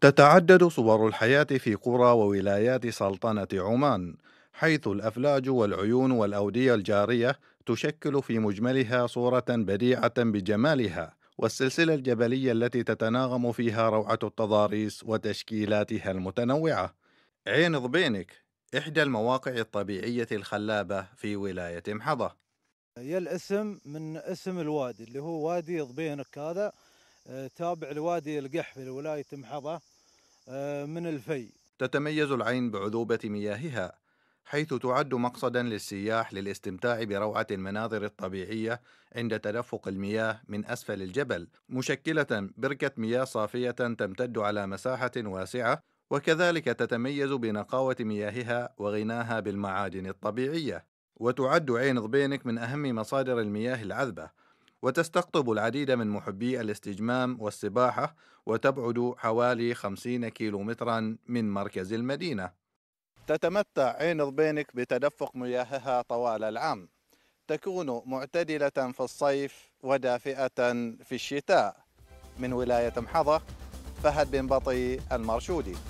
تتعدد صور الحياة في قرى وولايات سلطنة عمان، حيث الأفلاج والعيون والأودية الجارية تشكل في مجملها صورة بديعة بجمالها، والسلسلة الجبلية التي تتناغم فيها روعة التضاريس وتشكيلاتها المتنوعة. عين ضبينك إحدى المواقع الطبيعية الخلابة في ولاية محضة. يا الاسم من اسم الوادي اللي هو وادي ضبينك هذا آه، تابع لوادي القح في ولاية محضة آه، من الفي تتميز العين بعذوبة مياهها حيث تعد مقصدا للسياح للاستمتاع بروعة المناظر الطبيعية عند تدفق المياه من أسفل الجبل مشكلة بركة مياه صافية تمتد على مساحة واسعة وكذلك تتميز بنقاوة مياهها وغناها بالمعادن الطبيعية وتعد عين ضبينك من أهم مصادر المياه العذبة وتستقطب العديد من محبي الاستجمام والسباحة وتبعد حوالي 50 كيلومترا من مركز المدينة تتمتع عين البينك بتدفق مياهها طوال العام تكون معتدلة في الصيف ودافئة في الشتاء من ولاية محضة فهد بن بطي المرشودي